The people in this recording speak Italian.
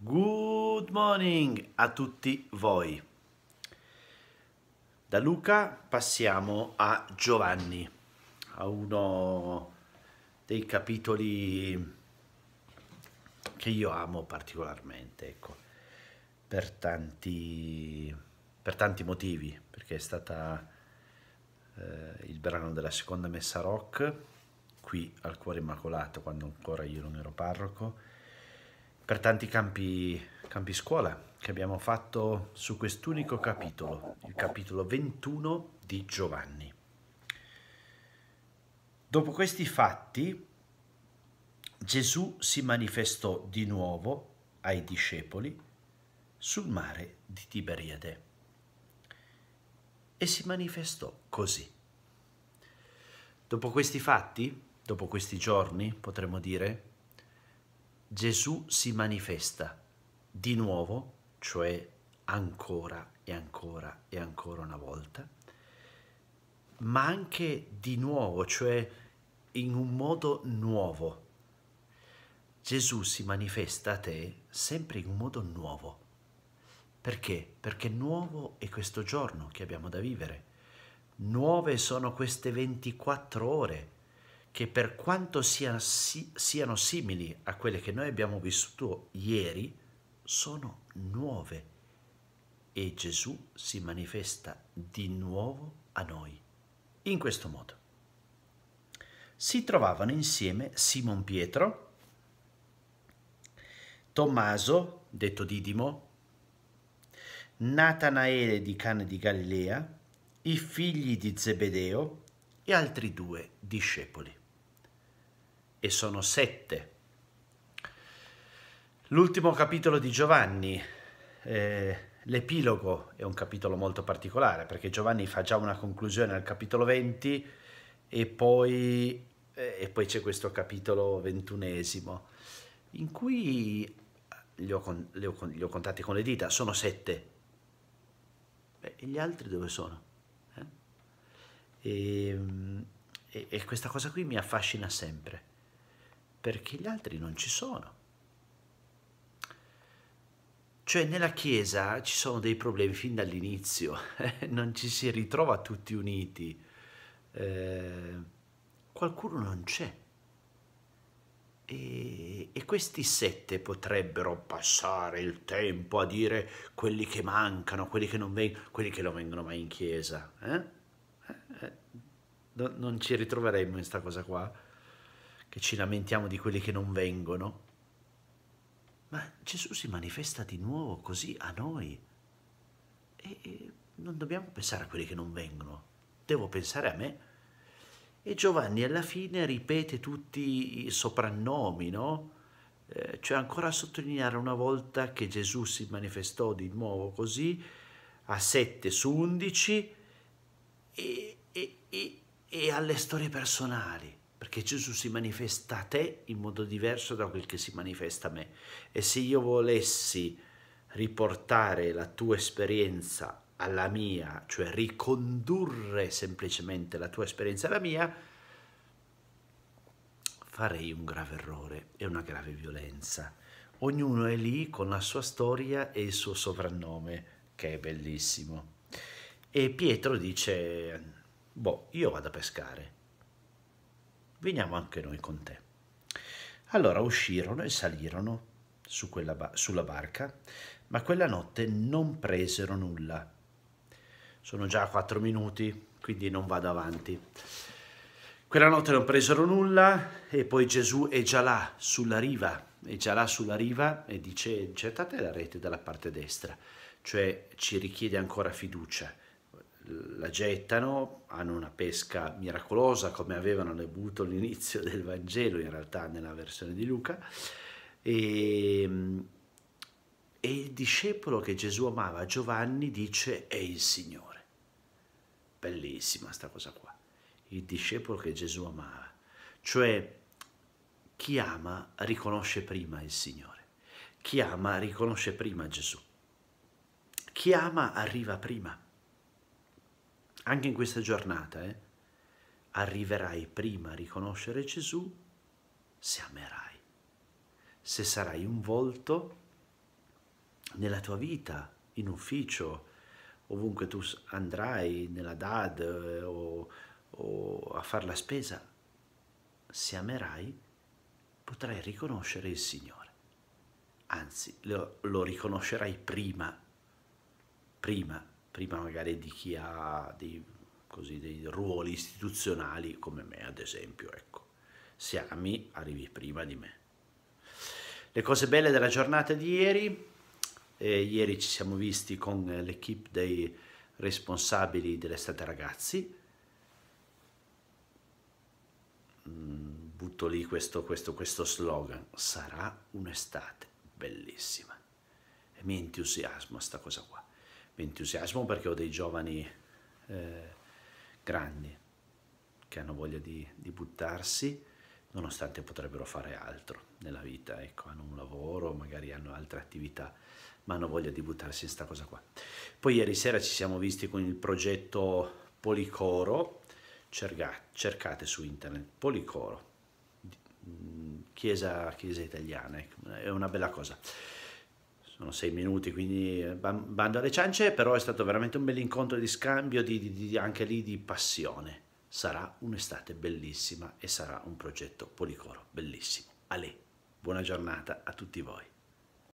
Good morning a tutti voi. Da Luca passiamo a Giovanni, a uno dei capitoli che io amo particolarmente, ecco, per tanti, per tanti motivi, perché è stata eh, il brano della seconda messa rock qui al Cuore Immacolato, quando ancora io non ero parroco per tanti campi, campi scuola che abbiamo fatto su quest'unico capitolo, il capitolo 21 di Giovanni. Dopo questi fatti Gesù si manifestò di nuovo ai discepoli sul mare di Tiberiade e si manifestò così. Dopo questi fatti, dopo questi giorni, potremmo dire, Gesù si manifesta di nuovo, cioè ancora e ancora e ancora una volta, ma anche di nuovo, cioè in un modo nuovo. Gesù si manifesta a te sempre in un modo nuovo. Perché? Perché nuovo è questo giorno che abbiamo da vivere. Nuove sono queste 24 ore che per quanto siano, si, siano simili a quelle che noi abbiamo vissuto ieri, sono nuove e Gesù si manifesta di nuovo a noi. In questo modo. Si trovavano insieme Simon Pietro, Tommaso, detto Didimo, Natanaele di Cane di Galilea, i figli di Zebedeo e altri due discepoli e sono sette. L'ultimo capitolo di Giovanni, eh, l'epilogo, è un capitolo molto particolare perché Giovanni fa già una conclusione al capitolo 20 e poi, eh, e poi c'è questo capitolo ventunesimo in cui li ho, con, li, ho, li ho, contati con le dita, sono sette. Beh, e gli altri dove sono? Eh? E, ehm, e, e questa cosa qui mi affascina sempre perché gli altri non ci sono. Cioè nella Chiesa ci sono dei problemi fin dall'inizio, eh, non ci si ritrova tutti uniti, eh, qualcuno non c'è. E, e, questi sette potrebbero passare il tempo a dire quelli che mancano, quelli che non, veng- quelli che non vengono mai in chiesa. Eh? Eh? eh non ci ritroveremmo in questa cosa qua che ci lamentiamo di quelli che non vengono. Ma Gesù si manifesta di nuovo così a noi. E, non dobbiamo pensare a quelli che non vengono, devo pensare a me. E Giovanni alla fine ripete tutti i soprannomi, no? Eh, cioè ancora a sottolineare una volta che Gesù si manifestò di nuovo così a 7 su 11 e, e, e, e alle storie personali perché Gesù si manifesta a te in modo diverso da quel che si manifesta a me. E se io volessi riportare la tua esperienza alla mia, cioè ricondurre semplicemente la tua esperienza alla mia, farei un grave errore e una grave violenza. Ognuno è lì con la sua storia e il suo soprannome, che è bellissimo. E Pietro dice, boh, io vado a pescare veniamo anche noi con te. Allora uscirono e salirono su ba sulla barca, ma quella notte non presero nulla. Sono già quattro minuti, quindi non vado avanti. Quella notte non presero nulla e poi Gesù è già là sulla riva, è già là sulla riva e dice gettate la rete dalla parte destra, cioè ci richiede ancora fiducia la gettano, hanno una pesca miracolosa come avevano bevuto all'inizio del Vangelo, in realtà nella versione di Luca, e, ehm, e il discepolo che Gesù amava, Giovanni, dice è il Signore. Bellissima sta cosa qua, il discepolo che Gesù amava, cioè chi ama riconosce prima il Signore, chi ama riconosce prima Gesù, chi ama arriva prima anche in questa giornata, eh, arriverai prima a riconoscere Gesù se amerai, se sarai un volto nella tua vita, in ufficio, ovunque tu andrai, nella DAD eh, o, o a fare la spesa, se amerai potrai riconoscere il Signore. Anzi, lo, lo riconoscerai prima, prima prima magari di chi ha dei, così, dei ruoli istituzionali come me ad esempio. Ecco. Se ami arrivi prima di me. Le cose belle della giornata di ieri, eh, ieri ci siamo visti con l'equipe dei responsabili dell'estate ragazzi, mm, butto lì questo, questo, questo slogan, sarà un'estate bellissima. E mi entusiasma sta cosa qua entusiasmo perché ho dei giovani eh, grandi che hanno voglia di, di, buttarsi nonostante potrebbero fare altro nella vita, ecco, hanno un lavoro, magari hanno altre attività, ma hanno voglia di buttarsi in sta cosa qua. Poi ieri sera ci siamo visti con il progetto Policoro, cercate su internet Policoro, mm, chiesa, chiesa italiana, ecco, è una bella cosa sono sei minuti, quindi eh, bando alle ciance, però è stato veramente un bel incontro di scambio, di, di, di, anche lì di passione. Sarà un'estate bellissima e sarà un progetto Policoro bellissimo. Ale, buona giornata a tutti voi.